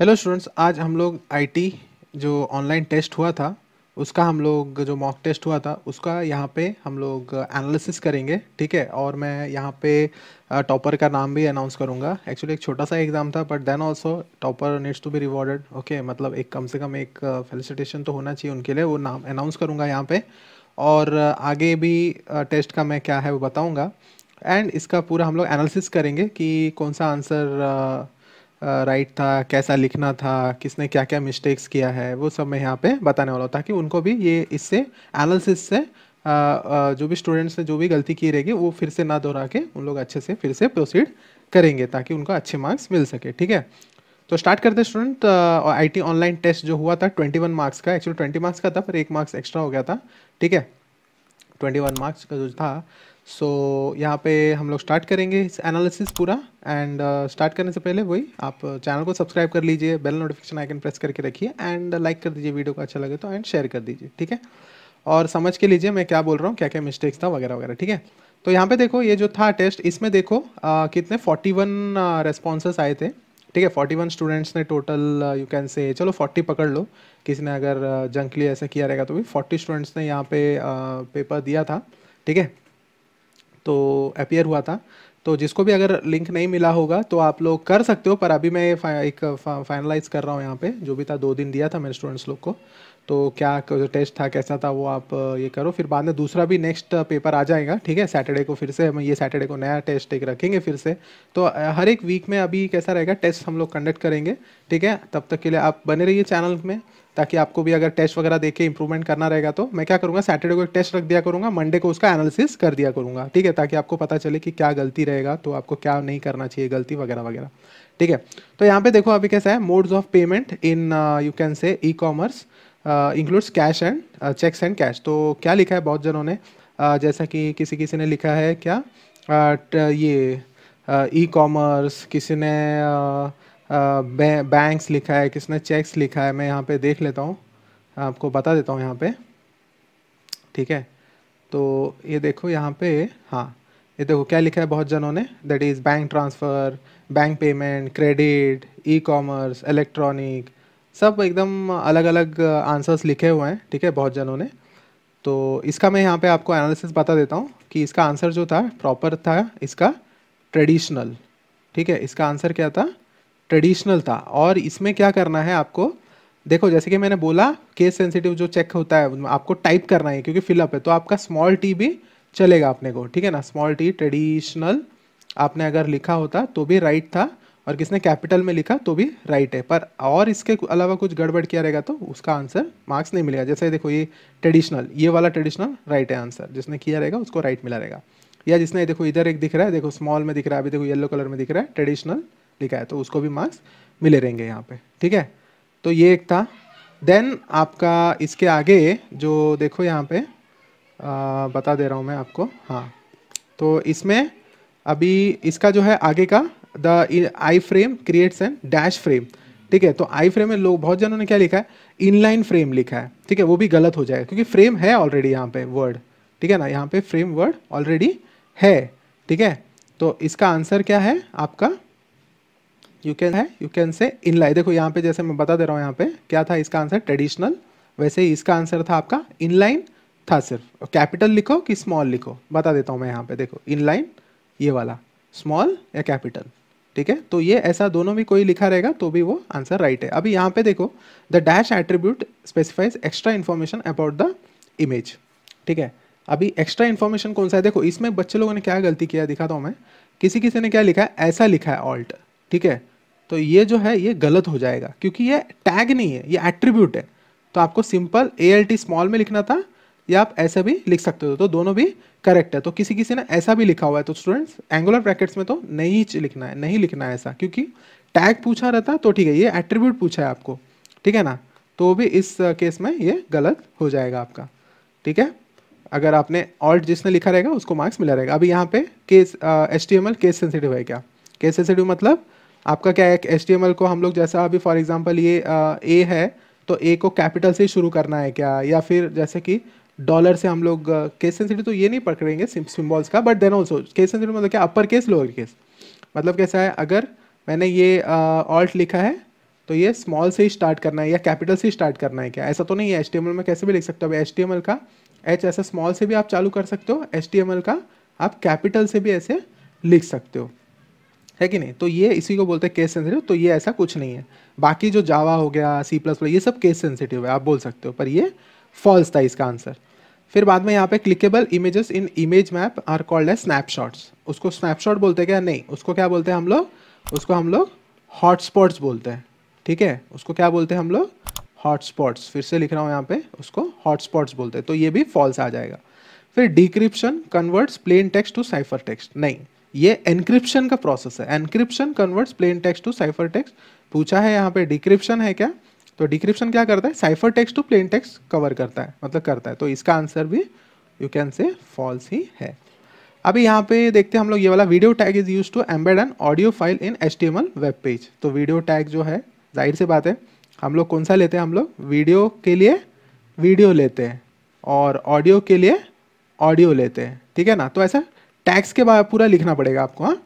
Hello students आज हम लोग आईटी जो ऑनलाइन टेस्ट हुआ था उसका हम लोग जो मॉक टेस्ट हुआ था उसका यहाँ पे हम लोग एनालिसिस करेंगे ठीक है और मैं यहाँ पे टॉपर का नाम भी अनाउंस करूँगा एक्चुअली एक छोटा सा एग्ज़ाम था but then also topper needs to be rewarded okay मतलब एक कम से कम एक फेलिसिटेशन तो होना चाहिए उनके लिए वो नाम अनाउंस करूँगा यहाँ पर और आगे भी टेस्ट का मैं क्या है वो बताऊँगा एंड इसका पूरा हम लोग एनालिसिस करेंगे कि कौन सा आंसर राइट था कैसा लिखना था किसने क्या क्या मिस्टेक्स किया है वो सब मैं यहाँ पे बताने वाला हूँ ताकि उनको भी ये इससे एनालिसिस से आ, आ, जो भी स्टूडेंट्स ने जो भी गलती की रहेगी वो फिर से ना दोहरा के उन लोग अच्छे से फिर से प्रोसीड करेंगे ताकि उनको अच्छे मार्क्स मिल सके ठीक है तो स्टार्ट करते student I T online test जो हुआ था ट्वेंटी वन मार्क्स का एक्चुअली ट्वेंटी मार्क्स का था पर एक मार्क्स एक्स्ट्रा हो गया था ठीक है ट्वेंटी वन मार्क्स का जो था सो so, यहाँ पे हम लोग स्टार्ट करेंगे इस एनालिसिस पूरा एंड स्टार्ट uh, करने से पहले वही आप चैनल uh, को सब्सक्राइब कर लीजिए बेल नोटिफिकेशन आइकन प्रेस करके रखिए एंड लाइक uh, कर दीजिए वीडियो को अच्छा लगे तो एंड शेयर कर दीजिए ठीक है और समझ के लीजिए मैं क्या बोल रहा हूँ क्या क्या मिस्टेक्स था वगैरह वगैरह ठीक है तो यहाँ पे देखो ये जो था टेस्ट इसमें देखो आ, uh, कितने 41 वन रेस्पॉन्सेस आए थे ठीक है 41 स्टूडेंट्स ने टोटल यू कैन से चलो 40 पकड़ लो किसी ने अगर जंकली ऐसा किया रहेगा तो भी 40 स्टूडेंट्स ने यहाँ पे आ, पेपर दिया था ठीक है तो अपेयर हुआ था तो जिसको भी अगर लिंक नहीं मिला होगा तो आप लोग कर सकते हो पर अभी मैं फा, एक फाइनलाइज uh, कर रहा हूँ यहाँ पे जो भी था दो दिन दिया था मैंने स्टूडेंट्स लोग को तो क्या टेस्ट था कैसा था वो आप ये करो फिर बाद में दूसरा भी नेक्स्ट पेपर आ जाएगा ठीक है सैटरडे को फिर से हम ये सैटरडे को नया टेस्ट एक रखेंगे फिर से तो हर एक वीक में अभी कैसा रहेगा टेस्ट हम लोग कंडक्ट करेंगे ठीक है तब तक के लिए आप बने रहिए चैनल में ताकि आपको भी अगर टेस्ट वगैरह देके इंप्रूवमेंट करना रहेगा तो मैं क्या करूँगा सैटरडे को एक टेस्ट रख दिया करूँगा मंडे को उसका एनालिसिस कर दिया करूँगा ठीक है ताकि आपको पता चले कि क्या गलती रहेगा तो आपको क्या नहीं करना चाहिए गलती वगैरह वगैरह ठीक है तो यहाँ पे देखो अभी कैसा है modes of payment in you can say e commerce includes cash and cheques and cash तो क्या लिखा है बहुत जनों ने uh, जैसा कि किसी किसी ने लिखा है क्या uh, uh ये ई uh, कॉमर्स किसी ने बैंक्स uh, uh, लिखा है किसी ने चेक्स लिखा है मैं यहाँ पे देख लेता हूँ आपको बता देता हूँ यहाँ पे ठीक है तो ये देखो यहाँ पे हाँ ये देखो क्या लिखा है बहुत जनों ने that is bank transfer bank payment credit e commerce electronic सब एकदम अलग अलग आंसर्स लिखे हुए हैं ठीक है बहुत जनों ने तो इसका मैं यहाँ पे आपको एनालिसिस बता देता हूँ कि इसका आंसर जो था प्रॉपर था इसका ट्रेडिशनल ठीक है इसका आंसर क्या था ट्रेडिशनल था और इसमें क्या करना है आपको देखो जैसे कि मैंने बोला केस सेंसिटिव जो चेक होता है आपको टाइप करना है क्योंकि फिलअप है तो आपका स्मॉल टी भी चलेगा अपने को ठीक है ना स्मॉल टी ट्रेडिशनल आपने अगर लिखा होता तो भी राइट था और किसने कैपिटल में लिखा तो भी राइट है पर और इसके अलावा कुछ गड़बड़ किया रहेगा तो उसका आंसर मार्क्स नहीं मिलेगा जैसे देखो ये ट्रेडिशनल ये वाला ट्रेडिशनल राइट है आंसर जिसने किया रहेगा उसको राइट मिला रहेगा या जिसने देखो इधर एक दिख रहा है देखो स्मॉल में दिख रहा है अभी देखो येलो कलर में दिख रहा है ट्रेडिशनल लिखा है तो उसको भी मार्क्स मिले रहेंगे यहाँ पे ठीक है तो ये एक था देन आपका इसके आगे जो देखो यहाँ पे आ, बता दे रहा हूँ मैं आपको हाँ तो इसमें अभी इसका जो है आगे का the iframe creates an dash frame ठीक है तो आई फ्रेम में लोग बहुत जनों ने क्या लिखा है इनलाइन फ्रेम लिखा है ठीक है वो भी गलत हो जाएगा क्योंकि फ्रेम है ऑलरेडी यहाँ पे वर्ड ठीक है ना यहाँ पे फ्रेम वर्ड ऑलरेडी है ठीक है तो इसका आंसर क्या है आपका यू कैन है यू कैन से इनलाइन देखो यहाँ पे जैसे मैं बता दे रहा हूँ यहाँ पे क्या था इसका आंसर ट्रेडिशनल वैसे ही इसका आंसर था आपका इनलाइन था सिर्फ कैपिटल लिखो कि स्मॉल लिखो बता देता हूँ मैं यहाँ पे देखो इनलाइन ये वाला स्मॉल या कैपिटल ठीक है तो ये ऐसा दोनों में कोई लिखा रहेगा तो भी वो आंसर राइट है अभी यहाँ पे देखो the dash attribute specifies extra information about the image ठीक है अभी एक्स्ट्रा इन्फॉर्मेशन कौन सा है देखो इसमें बच्चे लोगों ने क्या गलती किया दिखाता हूँ मैं किसी किसी ने क्या लिखा है ऐसा लिखा है ऑल्ट ठीक है तो ये जो है ये गलत हो जाएगा क्योंकि ये टैग नहीं है ये एट्रीब्यूट है तो आपको सिंपल ए स्मॉल में लिखना था या आप ऐसे भी लिख सकते हो तो दोनों भी करेक्ट है तो किसी किसी ने ऐसा भी लिखा हुआ है तो स्टूडेंट्स एंगुलर ब्रैकेट्स में तो नहीं लिखना है नहीं लिखना है ऐसा क्योंकि टैग पूछा रहता तो ठीक है ये एट्रीब्यूट पूछा है आपको ठीक है ना तो भी इस केस में ये गलत हो जाएगा आपका ठीक है अगर आपने ऑल्ट जिसने लिखा रहेगा उसको मार्क्स मिला रहेगा अभी यहाँ पे case H T M L case sensitive है क्या केस सेंसिटिव मतलब आपका क्या है एच टी एम एल को हम लोग जैसा अभी फॉर एग्जाम्पल ये ए है तो ए को कैपिटल से शुरू करना है क्या या फिर जैसे कि डॉलर से हम लोग केस uh, सेंसिटिव तो ये नहीं पकड़ेंगे सिम्बॉल्स का but then also case sensitive मतलब क्या अपर केस लोअर केस मतलब कैसा है अगर मैंने ये ऑल्ट uh, लिखा है तो ये स्मॉल से ही स्टार्ट करना है या कैपिटल से ही स्टार्ट करना है क्या ऐसा तो नहीं है एच में कैसे भी लिख सकते हो एच का एच ऐसा स्मॉल से भी आप चालू कर सकते हो एच का आप कैपिटल से भी ऐसे लिख सकते हो है कि नहीं तो ये इसी को बोलते हैं केस सेंसिटिव तो ये ऐसा कुछ नहीं है बाकी जो जावा हो गया सी प्लस प्लस ये सब केस सेंसिटिव है आप बोल सकते हो पर ये फॉल्स था इसका आंसर फिर बाद में यहाँ पे clickable images in image map are called as snapshots उसको स्नैपशॉट बोलते हैं क्या नहीं उसको क्या बोलते हैं हम लोग उसको हम लोग हॉटस्पॉट्स बोलते हैं ठीक है उसको क्या बोलते हैं हम लोग हॉटस्पॉट्स फिर से लिख रहा हूँ यहाँ पे उसको हॉटस्पॉट्स बोलते हैं तो ये भी फॉल्स आ जाएगा फिर decryption converts plain text to cipher text नहीं ये एनक्रिप्शन का प्रोसेस है encryption converts plain text to cipher text पूछा है यहाँ पे डिक्रिप्शन है क्या तो डिक्रिप्शन क्या करता है cipher text to plain text cover करता है मतलब करता है तो इसका आंसर भी यू कैन से फॉल्स ही है अभी यहाँ पे देखते हैं हम लोग ये वाला video tag is use to embed an audio file in H web page तो वीडियो टैग जो है जाहिर सी बात है हम लोग कौन सा लेते हैं हम लोग वीडियो के लिए वीडियो लेते हैं और ऑडियो के लिए ऑडियो लेते हैं ठीक है ना तो ऐसा टैग्स के बाद पूरा लिखना पड़ेगा आपको हाँ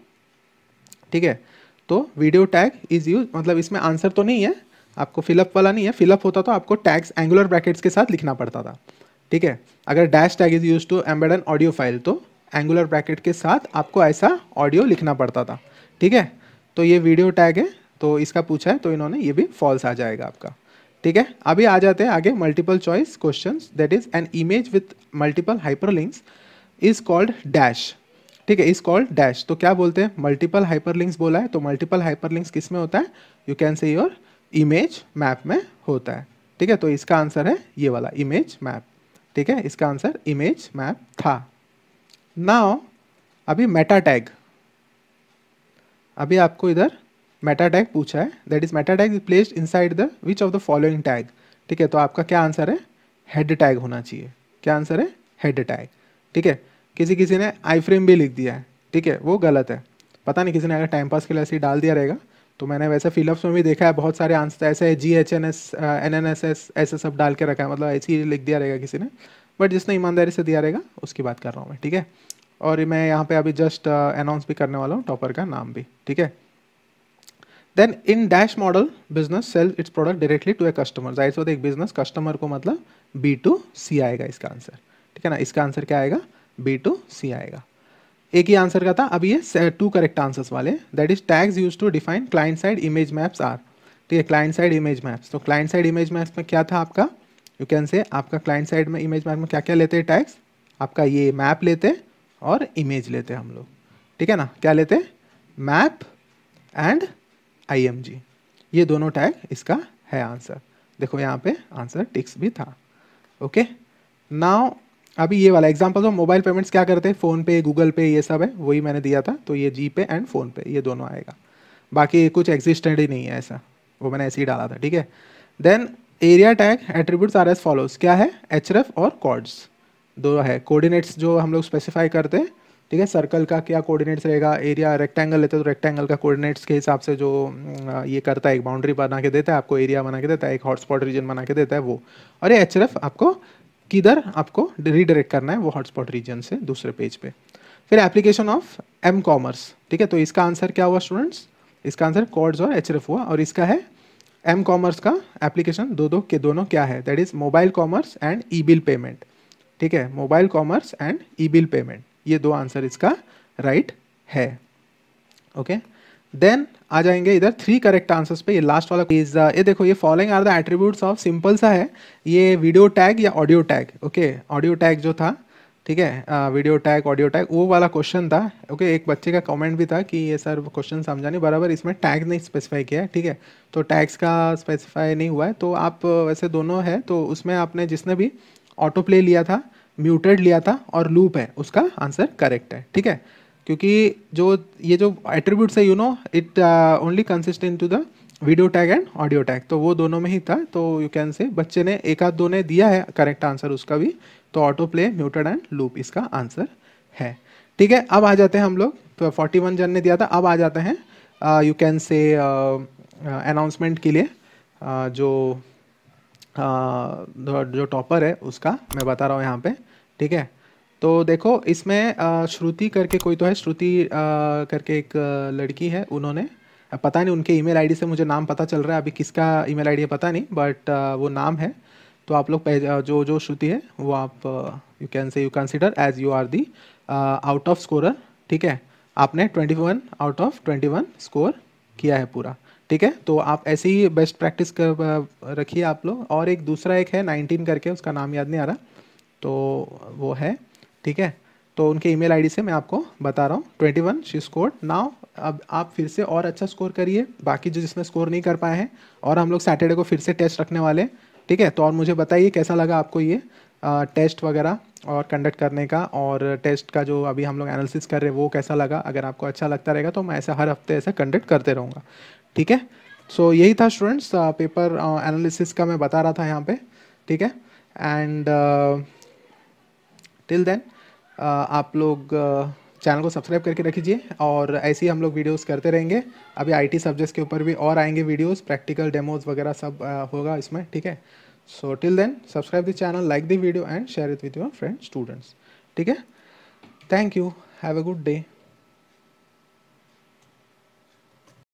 ठीक है तो वीडियो टैग इज यूज मतलब इसमें आंसर तो नहीं है आपको फिलअप वाला नहीं है फिलअप होता तो आपको टैग्स एंगुलर ब्रैकेट्स के साथ लिखना पड़ता था ठीक है अगर dash tag is use to embed an audio file तो एंगुलर ब्रैकेट के साथ आपको ऐसा ऑडियो लिखना पड़ता था ठीक है तो ये वीडियो टैग है तो इसका पूछा है तो इन्होंने ये भी फॉल्स आ जाएगा आपका ठीक है अभी आ जाते हैं आगे multiple choice question that is an image with multiple hyperlinks is called dash ठीक है इज कॉल्ड डैश तो क्या बोलते हैं मल्टीपल हाइपर लिंक्स बोला है तो मल्टीपल हाइपर लिंक्स किस में होता है you can say your image map में होता है ठीक है तो इसका आंसर है ये वाला इमेज मैप ठीक है इसका आंसर इमेज मैप था नाउ अभी मेटा टैग अभी आपको इधर मेटा टैग पूछा है that is meta tag is placed inside the which of the following tag ठीक है तो आपका क्या आंसर है हेड टैग होना चाहिए क्या आंसर है हेड टैग ठीक है किसी किसी ने आई फ्रेम भी लिख दिया है ठीक है वो गलत है पता नहीं किसी ने अगर टाइम पास के लिए ऐसे ही डाल दिया रहेगा तो मैंने वैसे फिलअप्स में भी देखा है बहुत सारे आंसर ऐसे G H N S N N S S ऐसे सब डाल के रखा है मतलब ऐसे ही लिख दिया रहेगा किसी ने बट जिसने ईमानदारी से दिया रहेगा उसकी बात कर रहा हूँ मैं ठीक है और मैं यहाँ पे अभी जस्ट अनाउंस भी करने वाला हूँ टॉपर का नाम भी ठीक है then in dash model business sell its product directly to a customer जाहिर एक बिजनेस कस्टमर को मतलब बी टू सी आएगा इसका आंसर ठीक है ना इसका आंसर क्या आएगा बी टू सी आएगा एक ही आंसर का था अब ये टू करेक्ट आंसर्स वाले that is tags use to define client side image maps are ठीक है क्लाइंट साइड इमेज मैप्स तो क्लाइंट साइड इमेज मैप्स में क्या था आपका यू कैन से आपका क्लाइंट साइड में इमेज मैप में क्या क्या लेते हैं टैग्स आपका ये मैप लेते और इमेज लेते हम लोग ठीक है ना क्या लेते मैप एंड आई ये दोनों टैग इसका है आंसर देखो यहाँ पे आंसर टिक्स भी था ओके नाउ अभी ये वाला एग्जाम्पल मोबाइल पेमेंट्स क्या करते हैं फ़ोन पे गूगल पे ये सब है वही मैंने दिया था तो ये जी पे एंड फ़ोन पे ये दोनों आएगा बाकी कुछ एग्जिस्टेंट ही नहीं है ऐसा वो मैंने ऐसे ही डाला था ठीक है then area tag attributes are as follows क्या है एच और कॉर्ड्स दो है कोऑर्डिनेट्स जो हम लोग स्पेसिफाई करते हैं ठीक है सर्कल का क्या कोऑर्डिनेट्स रहेगा एरिया रेक्टेंगल लेते हैं तो रेक्टेंगल का कोऑर्डिनेट्स के हिसाब से जो ये करता है एक बाउंड्री बना के देता है आपको एरिया बना के देता है एक हॉटस्पॉट रीजन बना के देता है वो और ये एच आपको किधर आपको रीडायरेक्ट करना है वो हॉटस्पॉट रीजन से दूसरे पेज पे फिर एप्लीकेशन ऑफ एम कॉमर्स ठीक है तो इसका आंसर क्या हुआ स्टूडेंट्स इसका आंसर कॉर्ड्स और एच हुआ और इसका है एम कॉमर्स का एप्लीकेशन दो दो के दोनों क्या है that is mobile commerce and e bill payment ठीक है mobile commerce and e bill payment ये दो आंसर इसका राइट right है ओके okay? देन आ जाएंगे इधर थ्री करेक्ट आंसर्स पे ये लास्ट वाला इज ये देखो ये following are the attributes of simple सा है ये वीडियो टैग या audio tag okay audio tag जो था ठीक है वीडियो टैग ऑडियो टैग वो वाला क्वेश्चन था ओके okay, एक बच्चे का कमेंट भी था कि ये सर क्वेश्चन समझा नहीं बराबर इसमें टैग नहीं स्पेसिफाई किया है ठीक है तो टैग्स का स्पेसिफाई नहीं हुआ है तो आप वैसे दोनों है तो उसमें आपने जिसने भी ऑटो प्ले लिया था म्यूटेड लिया था और लूप है उसका आंसर करेक्ट है ठीक है क्योंकि जो ये जो एट्रीब्यूट्स है you know it only consistent to the video tag and audio tag तो वो दोनों में ही था तो यू कैन से बच्चे ने एक आध दो ने दिया है करेक्ट आंसर उसका भी तो autoplay muted and loop इसका आंसर है ठीक है अब आ जाते हैं हम लोग तो फोर्टी वन जन ने दिया था अब आ जाते हैं यू कैन से अनाउंसमेंट के लिए uh, जो uh, जो टॉपर है उसका मैं बता रहा हूँ यहाँ पे ठीक है तो देखो इसमें श्रुति करके कोई तो है श्रुति करके एक लड़की है उन्होंने पता नहीं उनके ईमेल आईडी से मुझे नाम पता चल रहा है अभी किसका ईमेल आईडी है पता नहीं बट वो नाम है तो आप लोग जो जो श्रुति है वो आप you can say you consider as you are the out of scorer ठीक है आपने 21 आउट ऑफ 21 स्कोर किया है पूरा ठीक है तो आप ऐसे ही बेस्ट प्रैक्टिस कर रखिए आप लोग और एक दूसरा एक है 19 करके उसका नाम याद नहीं आ रहा तो वो है ठीक है तो उनके ईमेल आईडी से मैं आपको बता रहा हूँ twenty one she score now अब आप फिर से और अच्छा स्कोर करिए बाकी जो जिसमें स्कोर नहीं कर पाए हैं और हम लोग सैटरडे को फिर से टेस्ट रखने वाले ठीक है तो और मुझे बताइए कैसा लगा आपको ये आ, टेस्ट वगैरह और कंडक्ट करने का और टेस्ट का जो अभी हम लोग एनालिसिस कर रहे हैं वो कैसा लगा अगर आपको अच्छा लगता रहेगा तो मैं ऐसा हर हफ्ते ऐसा कंडक्ट करते रहूँगा ठीक है सो so, यही था स्टूडेंट्स पेपर एनालिसिस का मैं बता रहा था यहाँ पे ठीक है एंड टिल देन आप लोग चैनल को सब्सक्राइब करके रखीजिए और ऐसे ही हम लोग वीडियोस करते रहेंगे अभी आईटी सब्जेक्ट्स के ऊपर भी और आएंगे वीडियोस प्रैक्टिकल डेमोज वगैरह सब होगा इसमें ठीक है so till then subscribe the channel like the video and share it with your friend students ठीक है thank you have a good day